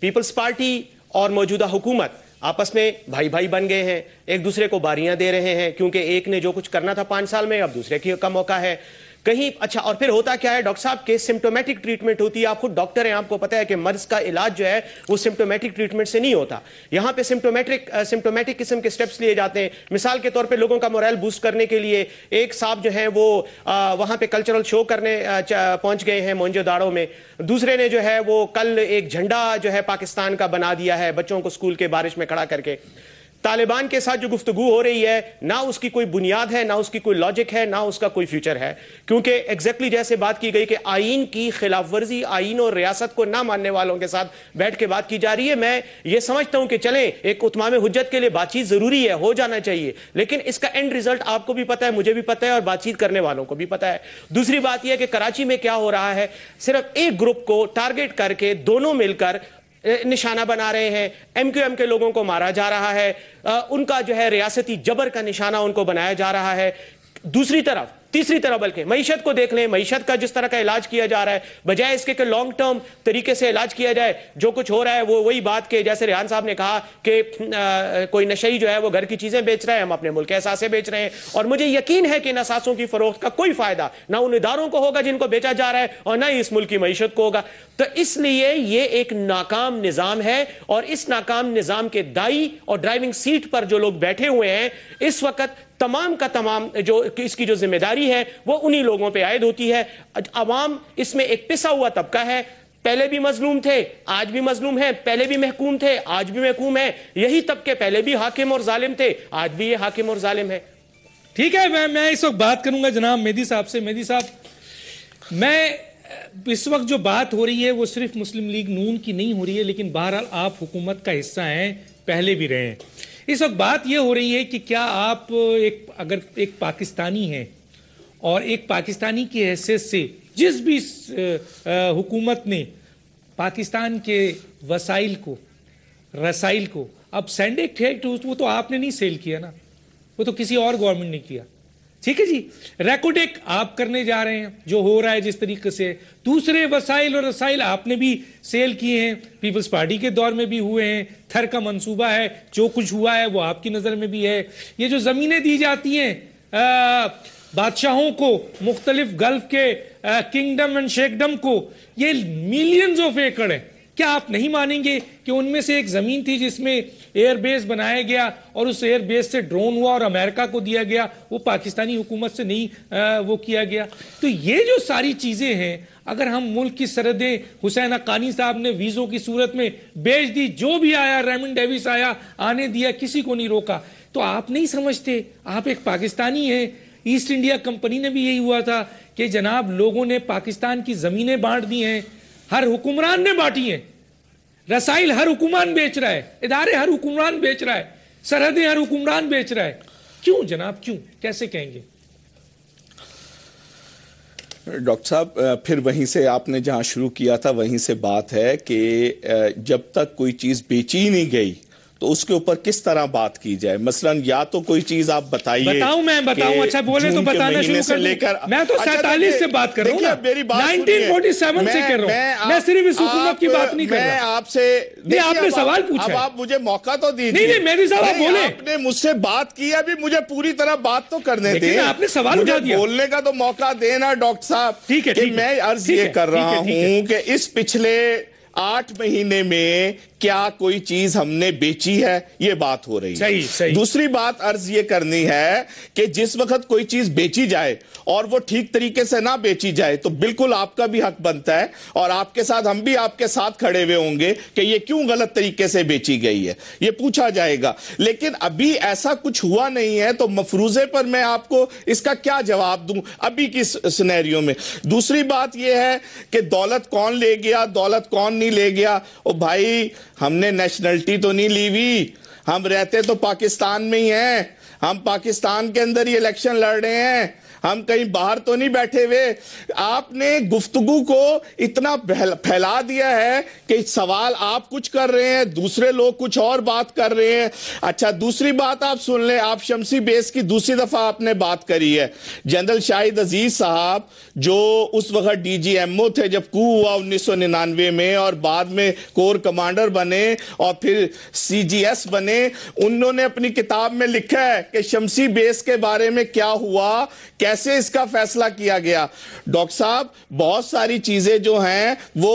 Speaker 3: पीपल्स पार्टी और मौजूदा हुकूमत आपस में भाई भाई बन गए हैं एक दूसरे को बारियां दे रहे हैं क्योंकि एक ने जो कुछ करना था पांच साल में अब दूसरे की का मौका है कहीं अच्छा और फिर होता क्या है डॉक्टर साहब के सिम्टोमेटिक ट्रीटमेंट होती है आप खुद डॉक्टर हैं आपको पता है कि मर्ज का इलाज जो है वो सिम्टोमेटिक ट्रीटमेंट से नहीं होता यहाँ पे सिम्टोमेटिक सिम्टोमेटिक किस्म के स्टेप्स लिए जाते हैं मिसाल के तौर पर लोगों का मोरल बूस्ट करने के लिए एक साहब जो है वो वहाँ पर कल्चरल शो करने पहुंच गए हैं मोहनजोदाड़ो में दूसरे ने जो है वो कल एक झंडा जो है पाकिस्तान का बना दिया है बच्चों को स्कूल के बारिश में खड़ा करके तालिबान के साथ जो गुफ्तु हो रही है ना उसकी कोई बुनियाद है ना उसकी कोई लॉजिक है ना उसका कोई फ्यूचर है क्योंकि एग्जैक्टली जैसे बात की गई कि आइन की खिलाफ वर्जी आइन और रियासत को ना मानने वालों के साथ बैठ के बात की जा रही है मैं ये समझता हूं कि चलें एक उत्माम हजत के लिए बातचीत जरूरी है हो जाना चाहिए लेकिन इसका एंड रिजल्ट आपको भी पता है मुझे भी पता है और बातचीत करने वालों को भी पता है दूसरी बात यह कि कराची में क्या हो रहा है सिर्फ एक ग्रुप को टारगेट करके दोनों मिलकर निशाना बना रहे हैं एम क्यू एम के लोगों को मारा जा रहा है उनका जो है रियासती जबर का निशाना उनको बनाया जा रहा है दूसरी तरफ तीसरी तरह बल्कि मीशत को देख लें मीशत का जिस तरह का इलाज किया जा रहा है बजाय इसके कि लॉन्ग टर्म तरीके से इलाज किया जाए जो कुछ हो रहा है वो वही बात के जैसे रेहान साहब ने कहा कि कोई नशई जो है वो घर की चीज़ें बेच रहा है हम अपने मुल्क असासे बेच रहे हैं और मुझे यकीन है कि इन असासों की फरोख्त का कोई फ़ायदा ना उन इदारों को होगा जिनको बेचा जा रहा है और ना ही इस मुल्क की मीशत को होगा तो इसलिए ये एक नाकाम निज़ाम है और इस नाकाम निज़ाम के दाई और ड्राइविंग सीट पर जो लोग बैठे हुए हैं इस वक्त तमाम का तमाम जो इसकी जो जिम्मेदारी है वो उन्हीं लोगों पर आयद होती है अवाम इसमें एक पिसा हुआ तबका है पहले भी मजलूम थे आज भी मजलूम है पहले भी महकूम थे आज भी महकूम है यही तबके पहले भी हाकिम और जालिम थे आज भी ये हाकिम और जालिम है ठीक है मैं मैं इस वक्त बात करूंगा जनाब मेदी साहब से मेदी साहब मैं
Speaker 1: इस वक्त जो बात हो रही है वो सिर्फ मुस्लिम लीग नून की नहीं हो रही है लेकिन बहरहाल आप हुकूमत का हिस्सा हैं पहले भी रहे हैं इस वक्त बात यह हो रही है कि क्या आप एक अगर एक पाकिस्तानी हैं और एक पाकिस्तानी की हैसियत से जिस भी हुकूमत ने पाकिस्तान के वसाइल को रसाइल को अब सैंडिक है तो वो तो आपने नहीं सेल किया ना वो तो किसी और गवर्नमेंट ने किया ठीक है जी रैकोडेक आप करने जा रहे हैं जो हो रहा है जिस तरीके से दूसरे वसाइल और रसाइल आपने भी सेल किए हैं पीपल्स पार्टी के दौर में भी हुए हैं थर का मंसूबा है जो कुछ हुआ है वो आपकी नजर में भी है ये जो जमीनें दी जाती हैं बादशाहों को मुख्तलिफ गल्फ के किंगडम एंड शेकडम को ये मिलियंस ऑफ एकड़ है क्या आप नहीं मानेंगे कि उनमें से एक जमीन थी जिसमें एयरबेस बनाया गया और उस एयरबेस से ड्रोन हुआ और अमेरिका को दिया गया वो पाकिस्तानी हुकूमत से नहीं आ, वो किया गया तो ये जो सारी चीजें हैं अगर हम मुल्क की सरहदें हुसैन अकानी साहब ने वीजों की सूरत में बेच दी जो भी आया रेमन डेविस आया आने दिया किसी को नहीं रोका तो आप नहीं समझते आप एक पाकिस्तानी हैं ईस्ट इंडिया कंपनी ने भी यही हुआ था कि जनाब लोगों ने पाकिस्तान की जमीनें बांट दी हैं हर हुक्मरान ने बांटी हैं रसाइल हर हुक्मरान बेच रहा है इदारे हर हुकुमरान बेच रहा है सरहदें हर हुकुमरान बेच रहा है क्यों जनाब क्यों कैसे कहेंगे
Speaker 4: डॉक्टर साहब फिर वहीं से आपने जहां शुरू किया था वहीं से बात है कि जब तक कोई चीज़ बेची ही नहीं गई तो उसके ऊपर किस तरह बात की जाए मसलन या तो कोई चीज आप बताइए बताऊं मैं बताऊं अच्छा बोले तो बताना शुरू कर लेकर मैं तो अच्छा, सैतालीस से बात कर रहा हूँ
Speaker 1: मैं सिर्फ इस हुकूमत की बात नहीं कर रहा आपसे नहीं आपने सवाल पूछा आप
Speaker 4: मुझे मौका तो दीजिए नहीं नहीं मेरी साहब बोले आपने मुझसे बात की अभी मुझे पूरी तरह बात तो करने दे आपने सवाल उठा दिया बोलने का तो मौका देना डॉक्टर साहब ठीक है मैं अर्ज ये कर रहा हूँ कि इस पिछले आठ महीने में क्या कोई चीज हमने बेची है ये बात हो रही सही, है सही। दूसरी बात अर्ज ये करनी है कि जिस वक्त कोई चीज बेची जाए और वो ठीक तरीके से ना बेची जाए तो बिल्कुल आपका भी हक बनता है और आपके साथ हम भी आपके साथ खड़े हुए होंगे कि ये क्यों गलत तरीके से बेची गई है ये पूछा जाएगा लेकिन अभी ऐसा कुछ हुआ नहीं है तो मफरूजे पर मैं आपको इसका क्या जवाब दू अभी की सुनहरियों में दूसरी बात यह है कि दौलत कौन ले गया दौलत कौन नहीं ले गया और भाई हमने नेशनलिटी तो नहीं ली हुई हम रहते तो पाकिस्तान में ही हैं हम पाकिस्तान के अंदर ही इलेक्शन लड़ रहे हैं हम कहीं बाहर तो नहीं बैठे हुए आपने गुफ्तगु को इतना फैला दिया है कि सवाल आप कुछ कर रहे हैं दूसरे लोग कुछ और बात कर रहे हैं अच्छा दूसरी बात आप सुन लें आप शमसी बेस की दूसरी दफा आपने बात करी है जनरल शाहिद अजीज साहब जो उस वक्त डीजीएमओ थे जब कू हुआ उन्नीस में और बाद में कोर कमांडर बने और फिर एस बने उन्होंने अपनी किताब में लिखा है कि शमसी बेस के बारे में क्या हुआ क्या कैसे इसका फैसला किया गया डॉक्टर साहब बहुत सारी चीजें जो हैं वो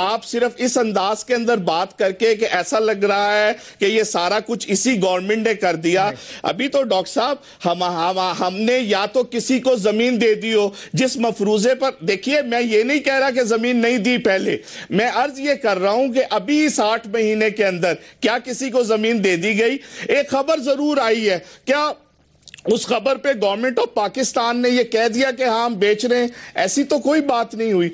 Speaker 4: आप सिर्फ इस अंदाज के अंदर बात करके कि ऐसा लग रहा है कि ये सारा कुछ इसी गवर्नमेंट ने कर दिया अभी तो डॉक्टर साहब हम, हम हमने या तो किसी को जमीन दे दी हो जिस मफरूजे पर देखिए मैं ये नहीं कह रहा कि जमीन नहीं दी पहले मैं अर्ज ये कर रहा हूं कि अभी इस आठ महीने के अंदर क्या किसी को जमीन दे दी गई एक खबर जरूर आई है क्या उस खबर पे गवर्नमेंट ऑफ पाकिस्तान ने ये कह दिया कि हाँ हम बेच रहे हैं ऐसी तो कोई बात नहीं हुई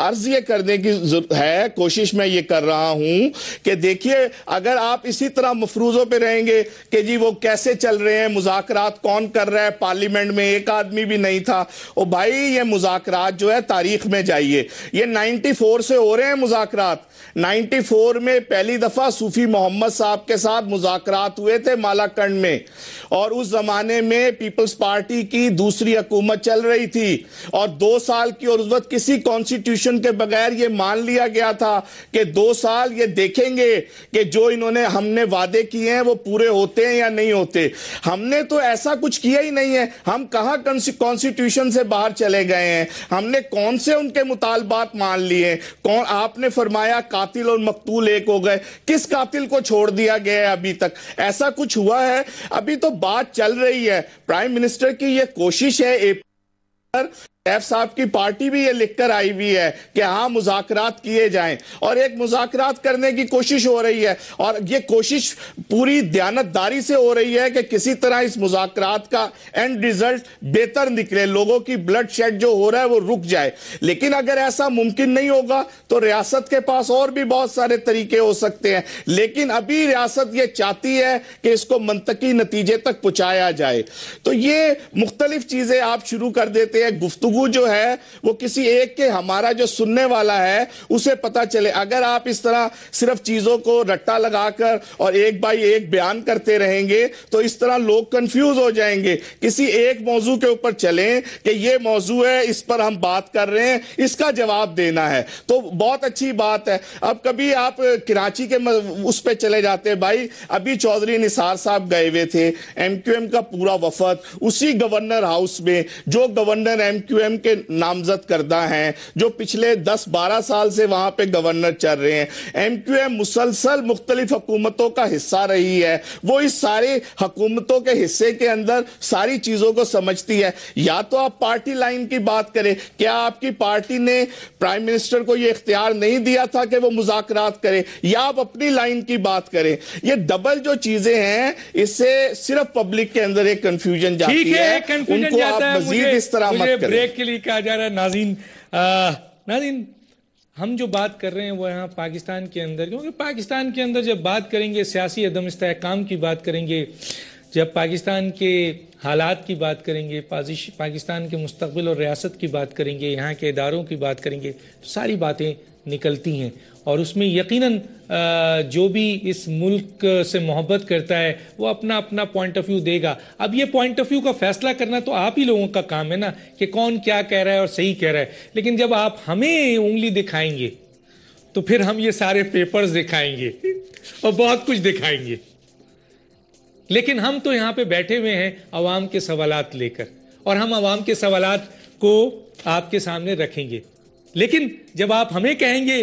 Speaker 4: अर्ज ये करने की है कोशिश मैं ये कर रहा हूं कि देखिए अगर आप इसी तरह मफरूजों पे रहेंगे कि जी वो कैसे चल रहे हैं मुजाकरात कौन कर रहा है पार्लियामेंट में एक आदमी भी नहीं था ओ भाई ये मुजाकरात जो है तारीख में जाइए ये नाइन्टी फोर से हो रहे हैं मुजाकर नाइन्टी फोर में पहली दफा सूफी मोहम्मद साहब के साथ मुजाकर हुए थे मालाकंड में और उस जमाने में पीपल्स पार्टी की दूसरी हुकूमत चल रही थी और दो साल की और उस वक्त किसी कॉन्स्टिट्यूशन के बगैर ये मान लिया गया था कि दो साल ये देखेंगे कि जो इन्होंने हमने वादे किए हैं वो पूरे होते हैं या नहीं होते हमने तो ऐसा कुछ किया ही नहीं है हम कहाँ कॉन्स्टिट्यूशन से बाहर चले गए हैं हमने कौन से उनके मुतालबात मान लिए कौन आपने फरमाया कातिल और मकतूल एक हो गए किस कातिल को छोड़ दिया गया है अभी तक ऐसा कुछ हुआ है अभी तो बात चल रही है है प्राइम मिनिस्टर की यह कोशिश है एफ साहब की पार्टी भी ये लिखकर आई हुई है कि हाँ मुजात किए जाए और एक मुजाकरात करने की कोशिश हो रही है और ये कोशिश पूरी दयानतदारी से हो रही है कि किसी तरह इस मुजाकरात का एंड रिजल्ट बेहतर निकले लोगों की ब्लड शेड जो हो रहा है वो रुक जाए लेकिन अगर ऐसा मुमकिन नहीं होगा तो रियासत के पास और भी बहुत सारे तरीके हो सकते हैं लेकिन अभी रियासत ये चाहती है कि इसको मंतकी नतीजे तक पहुंचाया जाए तो ये मुख्तलिफ चीजें आप शुरू कर देते हैं गुफ्तु वो जो है वो किसी एक के हमारा जो सुनने वाला है उसे पता चले अगर आप इस तरह सिर्फ चीज़ों को रट्टा लगाकर और एक बाई एक बयान करते रहेंगे तो इस तरह लोग कंफ्यूज हो जाएंगे किसी एक मौजू के ऊपर चलें कि ये मौजू है इस पर हम बात कर रहे हैं इसका जवाब देना है तो बहुत अच्छी बात है अब कभी आप कराची के उस पर चले जाते हैं भाई अभी चौधरी निसार साहब गए हुए थे एमक्यूएम का पूरा वफद उसी गवर्नर हाउस में जो गवर्नर एमक्यू क्यूएम के नामजद करदा हैं जो पिछले 10-12 साल से वहां पे गवर्नर चल रहे हैं एम क्यू एम मुसलसल मुख्तलिफ हकूमतों का हिस्सा रही है वो इस सारे हकूमतों के हिस्से के अंदर सारी चीजों को समझती है या तो आप पार्टी लाइन की बात करें क्या आपकी पार्टी ने प्राइम मिनिस्टर को यह इख्तियार नहीं दिया था कि वो मुजाकर करें या आप अपनी लाइन की बात करें यह डबल जो चीजें हैं इससे सिर्फ पब्लिक के अंदर एक कंफ्यूजन जाती है, है उनको आप मजीद इस तरह मत करें
Speaker 1: फीडबैक के लिए कहा जा रहा है नाजीन आ, नाजीन हम जो बात कर रहे हैं वो यहाँ पाकिस्तान के अंदर क्योंकि पाकिस्तान के अंदर जब बात करेंगे सियासी अदम इस्तेकाम की बात करेंगे जब पाकिस्तान के हालात की बात करेंगे पाकिस्तान के मुस्तबिल और रियासत की बात करेंगे यहाँ के इदारों की बात करेंगे तो सारी बातें निकलती हैं और उसमें यकीनन जो भी इस मुल्क से मोहब्बत करता है वो अपना अपना पॉइंट ऑफ व्यू देगा अब ये पॉइंट ऑफ व्यू का फैसला करना तो आप ही लोगों का काम है ना कि कौन क्या कह रहा है और सही कह रहा है लेकिन जब आप हमें उंगली दिखाएंगे तो फिर हम ये सारे पेपर्स दिखाएंगे और बहुत कुछ दिखाएंगे लेकिन हम तो यहां पे बैठे हुए हैं आवाम के सवालत लेकर और हम आवाम के सवालत को आपके सामने रखेंगे लेकिन जब आप हमें कहेंगे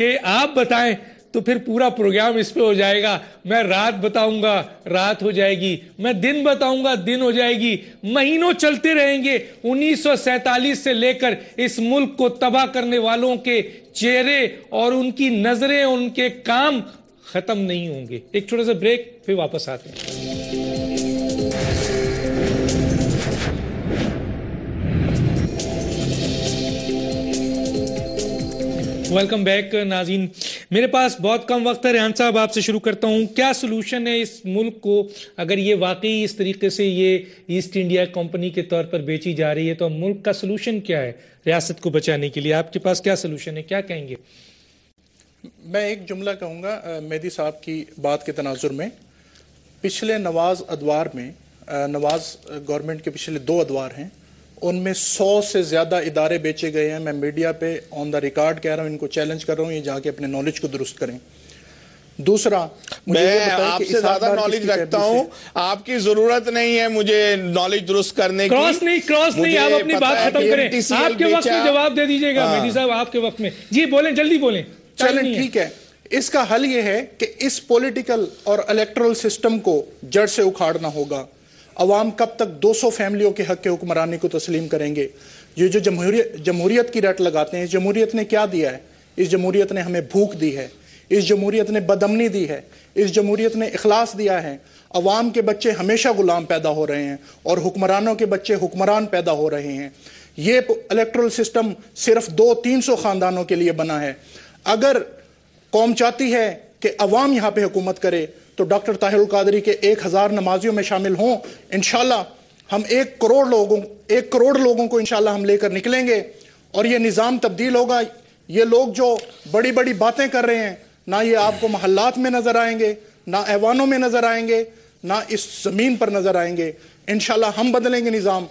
Speaker 1: कि आप बताएं तो फिर पूरा प्रोग्राम इस पे हो जाएगा मैं रात बताऊंगा रात हो जाएगी मैं दिन बताऊंगा दिन हो जाएगी महीनों चलते रहेंगे 1947 से लेकर इस मुल्क को तबाह करने वालों के चेहरे और उनकी नजरें उनके काम खत्म नहीं होंगे एक छोटा सा ब्रेक फिर वापस आते हैं वेलकम बैक नाजीन मेरे पास बहुत कम वक्त है रेहान साहब आपसे शुरू करता हूँ क्या सोलूशन है इस मुल्क को अगर ये वाकई इस तरीके से ये ईस्ट इंडिया कंपनी के तौर पर बेची जा रही है तो मुल्क का सोलूशन क्या है रियासत को बचाने के लिए आपके पास क्या सोलूशन है क्या कहेंगे मैं एक जुमला कहूँगा मेदी साहब की बात के
Speaker 2: तनाजुर में पिछले नवाज अदवार में नवाज गवर्नमेंट के पिछले दो अदवार हैं उनमें सौ से ज़्यादा इदारे बेचे गए हैं मैं मीडिया पे ऑन द रिकॉर्ड कह रहा हूँ इनको चैलेंज कर रहा हूँ ये जाके अपने नॉलेज को दुरुस्त करें दूसरा मैं आपसे ज्यादा नॉलेज रखता हूँ
Speaker 4: आपकी जरूरत नहीं है मुझे नॉलेज दुरुस्त करने क्रॉस नहीं क्रॉस नहीं आप अपनी बात खत्म करें आपके वक्त में जवाब दे दीजिएगा हाँ। मेहदी
Speaker 1: साहब आपके वक्त में जी बोले जल्दी बोले चलें ठीक है इसका हल यह है कि इस पॉलिटिकल
Speaker 2: और इलेक्ट्रल सिस्टम को जड़ से उखाड़ना होगा अवाम कब तक 200 फैमिलियों के हक के हुक्मरानी को तस्लीम करेंगे ये जो जमहूरियत जमहूरियत की रट लगाते हैं इस जमहूरियत ने क्या दिया है इस जमहूरियत ने हमें भूख दी है इस जमहूरियत ने बदमनी दी है इस जमहूरियत ने अखलास दिया है अवाम के बच्चे हमेशा गुलाम पैदा हो रहे हैं और हुक्मरानों के बच्चे हुक्मरान पैदा हो रहे हैं ये इलेक्ट्रल सिस्टम सिर्फ दो तीन सौ ख़ानदानों के लिए बना है अगर कौम चाहती है कि अवाम यहाँ पर हुकूमत करे तो डॉक्टर ताहिर कादरी के एक हज़ार नमाजियों में शामिल हों इन हम एक करोड़ लोगों एक करोड़ लोगों को इन हम लेकर निकलेंगे और ये निज़ाम तब्दील होगा ये लोग जो बड़ी बड़ी बातें कर रहे हैं ना ये आपको महल्लात में नज़र आएंगे ना ऐवानों में नज़र आएंगे ना इस ज़मीन पर नज़र आएंगे इन हम बदलेंगे निज़ाम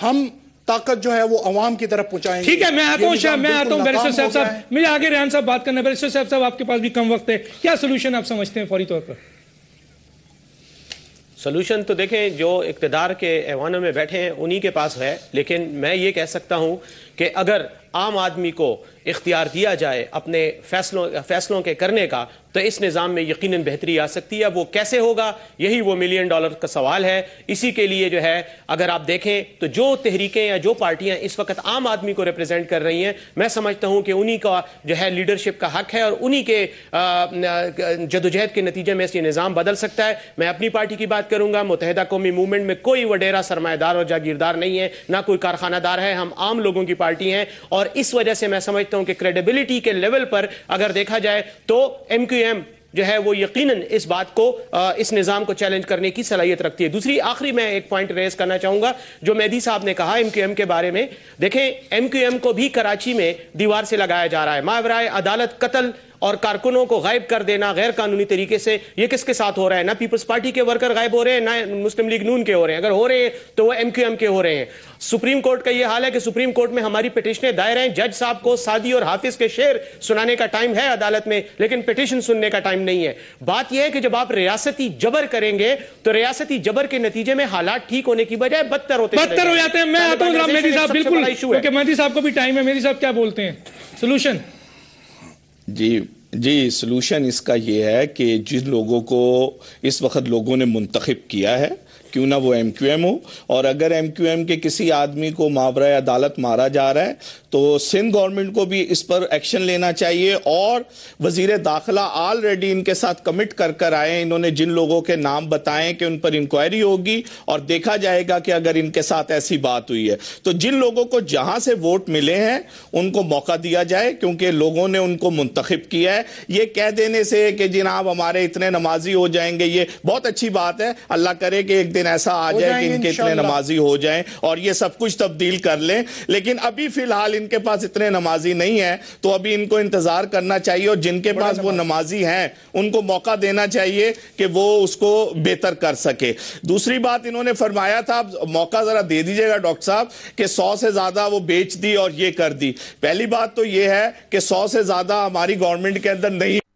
Speaker 2: हम ताकत जो है वो आवाम की तरफ पहुंचाएंगे ठीक है मैं आता हूँ मैं आता हूं बैरिस्टर साहब साहब
Speaker 1: मुझे आगे रेहान साहब बात करना बैरिस्टर साहब साहब आपके पास भी कम वक्त है क्या सोल्यूशन आप समझते हैं फौरी तौर पर
Speaker 3: सोल्यूशन तो देखें जो इकतदार के ऐवानों में बैठे हैं उन्हीं के पास है लेकिन मैं ये कह सकता हूँ कि अगर आम आदमी को इख्तियार दिया जाए अपने फैसलों फैसलों के करने का तो इस निज़ाम में यकीन बेहतरी आ सकती है वो कैसे होगा यही वो मिलियन डॉलर का सवाल है इसी के लिए जो है अगर आप देखें तो जो तहरीकें या जो पार्टियां इस वक्त आम आदमी को रिप्रेजेंट कर रही हैं मैं समझता हूं कि उन्हीं का जो है लीडरशिप का हक है और उन्हीं के जदोजहद के नतीजे में ये निज़ाम बदल सकता है मैं अपनी पार्टी की बात करूंगा मुतहदा कौमी मूवमेंट में कोई वडेरा सरमादार और जागीरदार नहीं है ना कोई कारखानादार है हम आम लोगों की पार्टी पार्टी हैं और इस वजह से मैं समझता हूं कि क्रेडिबिलिटी के लेवल पर अगर देखा जाए तो एम जो है वो यकीनन इस बात को इस निज़ाम को चैलेंज करने की सलाहियत रखती है दूसरी आखिरी मैं एक पॉइंट रेस करना चाहूंगा जो मेदी साहब ने कहा एम के बारे में देखें एम को भी कराची में दीवार से लगाया जा रहा है मावराय अदालत कत्ल और कारकुनों को गायब कर देना गैर कानूनी तरीके से ये किसके साथ हो रहा है ना पीपल्स पार्टी के वर्कर गायब हो रहे हैं ना मुस्लिम लीग नून के हो रहे हैं अगर हो रहे हैं तो वो एम क्यू एम के हो रहे हैं सुप्रीम कोर्ट का ये हाल है कि सुप्रीम कोर्ट में हमारी पिटिशनें दायर हैं जज साहब को सादी और हाफिज के शेर सुनाने का टाइम है अदालत में लेकिन पिटिशन सुनने का टाइम नहीं है बात यह है कि जब आप रियासती जबर करेंगे तो रियासती जबर के नतीजे में हालात ठीक होने की बजाय बदतर होते बदतर हो जाते हैं मैं आता साहब बिल्कुल
Speaker 1: मेहदी साहब को भी टाइम है साहब क्या बोलते हैं सोल्यूशन
Speaker 4: जी जी सोलूशन इसका ये है कि जिन लोगों को इस वक्त लोगों ने मुंतखब किया है क्यों ना वो एम क्यू एम हो और अगर एम क्यू एम के किसी आदमी को मावरा अदालत मारा जा रहा है तो सिंध गवर्नमेंट को भी इस पर एक्शन लेना चाहिए और वजीर दाखिला ऑलरेडी इनके साथ कमिट कर कर आए इन्होंने जिन लोगों के नाम बताएं कि उन पर इंक्वायरी होगी और देखा जाएगा कि अगर इनके साथ ऐसी बात हुई है तो जिन लोगों को जहां से वोट मिले हैं उनको मौका दिया जाए क्योंकि लोगों ने उनको मुंतखब किया है ये कह देने से कि जिनाब हाँ, हमारे इतने नमाजी हो जाएंगे ये बहुत अच्छी बात है अल्लाह करे कि एक दिन ऐसा आ जाए कि इनके इतने नमाजी हो जाए और ये सब कुछ तब्दील कर लें लेकिन अभी फिलहाल इनके पास इतने नमाजी नहीं है तो अभी इनको इंतजार करना चाहिए और जिनके पास वो नमाजी हैं उनको मौका देना चाहिए कि वो उसको बेहतर कर सके दूसरी बात इन्होंने फरमाया था मौका जरा दे दीजिएगा डॉक्टर साहब कि सौ से ज्यादा वो बेच दी और ये कर दी पहली बात तो ये है कि सौ से ज्यादा हमारी गवर्नमेंट के अंदर नहीं